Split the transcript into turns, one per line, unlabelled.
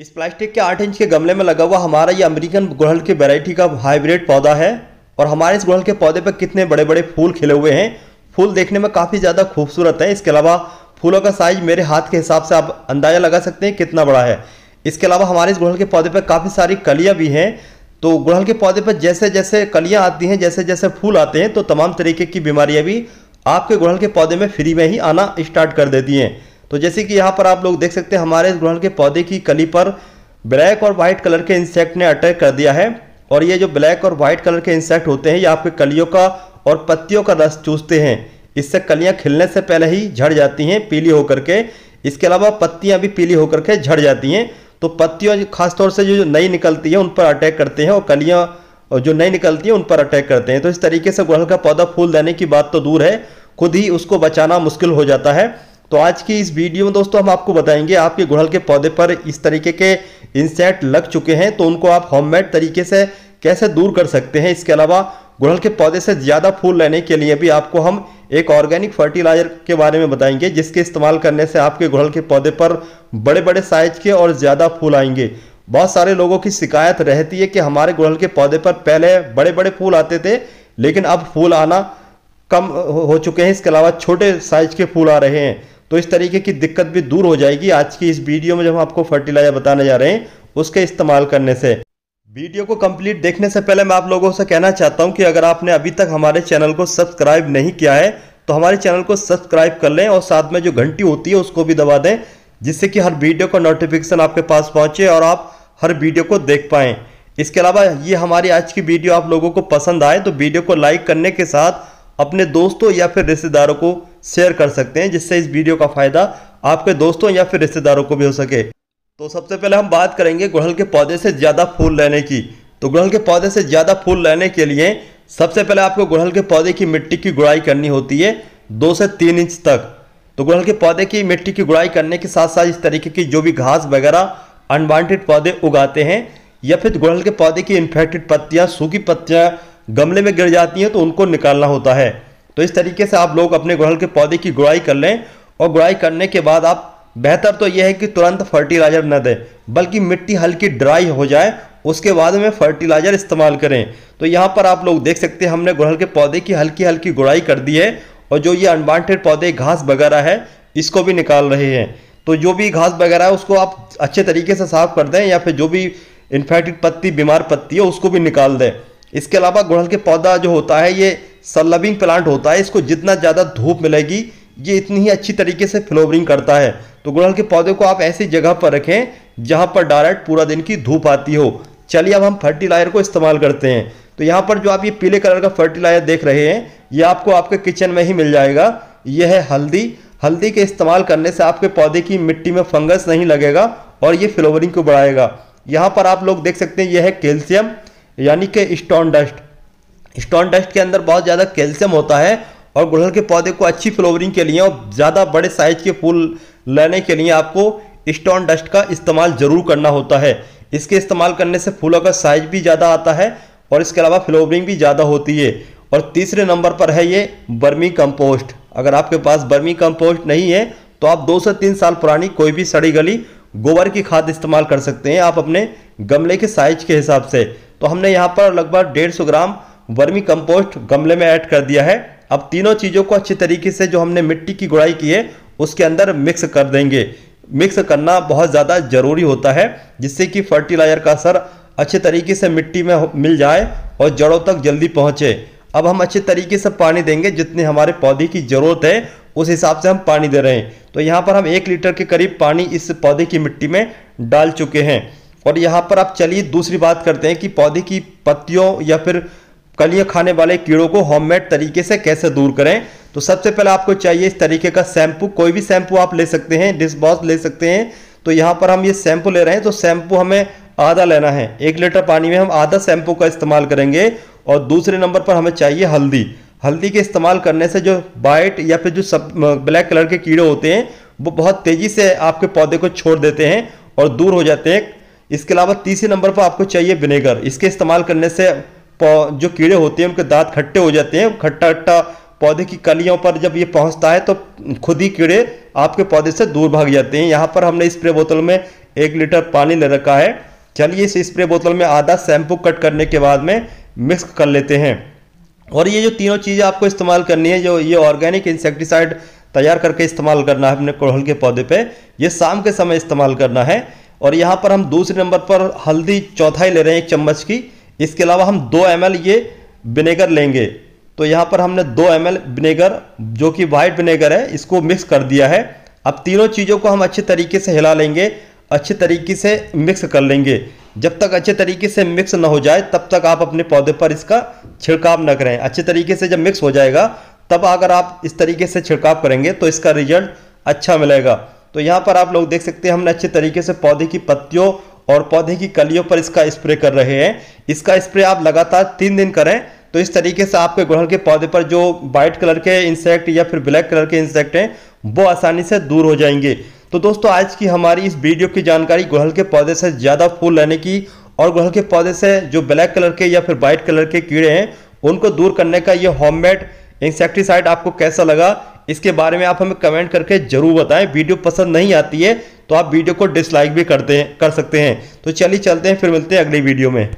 इस प्लास्टिक के आठ इंच के गमले में लगा हुआ हमारा ये अमेरिकन गुड़हल की वेराइटी का हाइब्रिड पौधा है और हमारे इस गुड़हल के पौधे पर कितने बड़े बड़े फूल खिले हुए हैं फूल देखने में काफ़ी ज़्यादा खूबसूरत है इसके अलावा फूलों का साइज मेरे हाथ के हिसाब से आप अंदाज़ा लगा सकते हैं कितना बड़ा है इसके अलावा हमारे इस गुड़हल के पौधे पर काफ़ी सारी कलियाँ भी हैं तो गुड़हल के पौधे पर जैसे जैसे कलियाँ आती हैं जैसे जैसे फूल आते हैं तो तमाम तरीके की बीमारियाँ भी आपके गुड़हल के पौधे में फ्री में ही आना स्टार्ट कर देती हैं तो जैसे कि यहाँ पर आप लोग देख सकते हैं हमारे ग्रहण के पौधे की कली पर ब्लैक और व्हाइट कलर के इंसेक्ट ने अटैक कर दिया है और ये जो ब्लैक और व्हाइट कलर के इंसेक्ट होते हैं ये आपके कलियों का और पत्तियों का रस चूसते हैं इससे कलियां खिलने से पहले ही झड़ जाती हैं पीली होकर के इसके अलावा पत्तियां भी पीली होकर के झड़ जाती हैं तो पत्तियों खासतौर से जो नई निकलती है उन पर अटैक करते हैं और कलियाँ जो नई निकलती हैं उन पर अटैक करते हैं तो इस तरीके से गुड़हल का पौधा फूल देने की बात तो दूर है खुद ही उसको बचाना मुश्किल हो जाता है तो आज की इस वीडियो में दोस्तों हम आपको बताएंगे आपके गुड़हल के पौधे पर इस तरीके के इंसेक्ट लग चुके हैं तो उनको आप होममेड तरीके से कैसे दूर कर सकते हैं इसके अलावा गुड़हल के पौधे से ज़्यादा फूल लेने के लिए भी आपको हम एक ऑर्गेनिक फर्टिलाइजर के बारे में बताएंगे जिसके इस्तेमाल करने से आपके गुड़हल के पौधे पर बड़े बड़े साइज के और ज़्यादा फूल आएंगे बहुत सारे लोगों की शिकायत रहती है कि हमारे गुड़हल के पौधे पर पहले बड़े बड़े फूल आते थे लेकिन अब फूल आना कम हो चुके हैं इसके अलावा छोटे साइज के फूल आ रहे हैं तो इस तरीके की दिक्कत भी दूर हो जाएगी आज की इस वीडियो में जब हम आपको फर्टिलाइजर बताने जा रहे हैं उसके इस्तेमाल करने से वीडियो को कंप्लीट देखने से पहले मैं आप लोगों से कहना चाहता हूं कि अगर आपने अभी तक हमारे चैनल को सब्सक्राइब नहीं किया है तो हमारे चैनल को सब्सक्राइब कर लें और साथ में जो घंटी होती है उसको भी दबा दें जिससे कि हर वीडियो का नोटिफिकेशन आपके पास पहुंचे और आप हर वीडियो को देख पाएं इसके अलावा ये हमारी आज की वीडियो आप लोगों को पसंद आए तो वीडियो को लाइक करने के साथ अपने दोस्तों या फिर रिश्तेदारों को शेयर कर सकते हैं जिससे इस वीडियो का फायदा आपके दोस्तों या फिर रिश्तेदारों को भी हो सके तो सबसे पहले हम बात करेंगे गुड़हल के पौधे से ज़्यादा फूल लेने की तो गुड़हल के पौधे से ज़्यादा फूल लेने के लिए सबसे पहले आपको गुड़हल के पौधे की मिट्टी की गुड़ाई करनी होती है दो से तीन इंच तक तो गुड़हल के पौधे की मिट्टी की गुड़ाई करने के साथ साथ इस तरीके की जो भी घास वगैरह अनवांटेड पौधे उगाते हैं या फिर गुड़हल के पौधे की इन्फेक्टेड पत्तियाँ सूखी पत्तियाँ गमले में गिर जाती हैं तो उनको निकालना होता है तो इस तरीके से आप लोग अपने गुड़हल के पौधे की गुड़ाई कर लें और गुड़ाई करने के बाद आप बेहतर तो यह है कि तुरंत फर्टिलाइज़र न दें बल्कि मिट्टी हल्की ड्राई हो जाए उसके बाद में फर्टिलाइज़र इस्तेमाल करें तो यहाँ पर आप लोग देख सकते हैं हमने गुड़हल के पौधे की हल्की हल्की गुड़ाई कर दी है और जो ये अनवांटेड पौधे घास वगैरह है इसको भी निकाल रहे हैं तो जो भी घास वगैरह है उसको आप अच्छे तरीके से साफ कर दें या फिर जो भी इन्फेक्टेड पत्ती बीमार पत्ती है उसको भी निकाल दें इसके अलावा गुड़हल के पौधा जो होता है ये सनलविंग प्लांट होता है इसको जितना ज़्यादा धूप मिलेगी ये इतनी ही अच्छी तरीके से फ्लोवरिंग करता है तो गुड़हल के पौधे को आप ऐसी जगह पर रखें जहाँ पर डायरेक्ट पूरा दिन की धूप आती हो चलिए अब हम फर्टिलाइजर को इस्तेमाल करते हैं तो यहाँ पर जो आप ये पीले कलर का फर्टिलाइजर देख रहे हैं ये आपको आपके किचन में ही मिल जाएगा यह है हल्दी हल्दी के इस्तेमाल करने से आपके पौधे की मिट्टी में फंगस नहीं लगेगा और ये फ्लोवरिंग को बढ़ाएगा यहाँ पर आप लोग देख सकते हैं यह है कैल्शियम यानी कि स्टोन डस्ट स्टोन डस्ट के अंदर बहुत ज़्यादा कैल्शियम होता है और गुड़हल के पौधे को अच्छी फ्लोवरिंग के लिए और ज़्यादा बड़े साइज के फूल लेने के लिए आपको स्टोन डस्ट का इस्तेमाल ज़रूर करना होता है इसके इस्तेमाल करने से फूलों का साइज भी ज़्यादा आता है और इसके अलावा फ्लोवरिंग भी ज़्यादा होती है और तीसरे नंबर पर है ये बर्मी कंपोस्ट अगर आपके पास बर्मी कंपोस्ट नहीं है तो आप दो से तीन साल पुरानी कोई भी सड़ी गली गोबर की खाद इस्तेमाल कर सकते हैं आप अपने गमले के साइज के हिसाब से तो हमने यहाँ पर लगभग डेढ़ सौ ग्राम वर्मी कंपोस्ट गमले में ऐड कर दिया है अब तीनों चीज़ों को अच्छी तरीके से जो हमने मिट्टी की गुड़ाई की है उसके अंदर मिक्स कर देंगे मिक्स करना बहुत ज़्यादा ज़रूरी होता है जिससे कि फर्टिलाइजर का असर अच्छे तरीके से मिट्टी में मिल जाए और जड़ों तक जल्दी पहुँचे अब हम अच्छे तरीके से पानी देंगे जितने हमारे पौधे की ज़रूरत है उस हिसाब से हम पानी दे रहे हैं तो यहाँ पर हम एक लीटर के करीब पानी इस पौधे की मिट्टी में डाल चुके हैं और यहाँ पर आप चलिए दूसरी बात करते हैं कि पौधे की पत्तियों या फिर कलियाँ खाने वाले कीड़ों को होममेड तरीके से कैसे दूर करें तो सबसे पहले आपको चाहिए इस तरीके का शैम्पू कोई भी शैम्पू आप ले सकते हैं डिश ले सकते हैं तो यहाँ पर हम ये शैम्पू ले रहे हैं तो शैम्पू हमें आधा लेना है एक लीटर पानी में हम आधा शैम्पू का इस्तेमाल करेंगे और दूसरे नंबर पर हमें चाहिए हल्दी हल्दी के इस्तेमाल करने से जो बाइट या फिर जो सब ब्लैक कलर के कीड़े होते हैं वो बहुत तेज़ी से आपके पौधे को छोड़ देते हैं और दूर हो जाते हैं इसके अलावा तीसरे नंबर पर आपको चाहिए विनेगर इसके इस्तेमाल करने से जो कीड़े होते हैं उनके दांत खट्टे हो जाते हैं खट्टा खट्टा पौधे की कलियों पर जब ये पहुंचता है तो खुद ही कीड़े आपके पौधे से दूर भाग जाते हैं यहाँ पर हमने स्प्रे बोतल में एक लीटर पानी ले रखा है चलिए इस स्प्रे बोतल में आधा शैम्पू कट करने के बाद में मिक्स कर लेते हैं और ये जो तीनों चीज़ें आपको इस्तेमाल करनी है जो ये ऑर्गेनिक इंसेक्टिसाइड तैयार करके इस्तेमाल करना है अपने कोहल के पौधे पे ये शाम के समय इस्तेमाल करना है और यहाँ पर हम दूसरे नंबर पर हल्दी चौथाई ले रहे हैं एक चम्मच की इसके अलावा हम दो एम ये विनेगर लेंगे तो यहाँ पर हमने दो एम विनेगर जो कि वाइट विनेगर है इसको मिक्स कर दिया है अब तीनों चीज़ों को हम अच्छे तरीके से हिला लेंगे अच्छे तरीके से मिक्स कर लेंगे जब तक अच्छे तरीके से मिक्स ना हो जाए तब तक आप अपने पौधे पर इसका छिड़काव न करें अच्छे तरीके से जब मिक्स हो जाएगा तब अगर आप इस तरीके से छिड़काव करेंगे तो इसका रिजल्ट अच्छा मिलेगा तो यहाँ पर आप लोग देख सकते हैं हमने अच्छे तरीके से पौधे की पत्तियों और पौधे की कलियों पर इसका स्प्रे कर रहे हैं इसका स्प्रे आप लगातार तीन दिन करें तो इस तरीके से आपके गुड़हल के पौधे पर जो वाइट कलर के इंसेक्ट या फिर ब्लैक कलर के इंसेक्ट हैं वो आसानी से दूर हो जाएंगे तो दोस्तों आज की हमारी इस वीडियो की जानकारी गुड़हल के पौधे से ज़्यादा फूल लेने की और गुड़हल के पौधे से जो ब्लैक कलर के या फिर वाइट कलर के कीड़े हैं उनको दूर करने का ये होममेड इंसेक्टिसाइड आपको कैसा लगा इसके बारे में आप हमें कमेंट करके जरूर बताएं वीडियो पसंद नहीं आती है तो आप वीडियो को डिसलाइक भी करते हैं कर सकते हैं तो चलिए चलते हैं फिर मिलते हैं अगली वीडियो में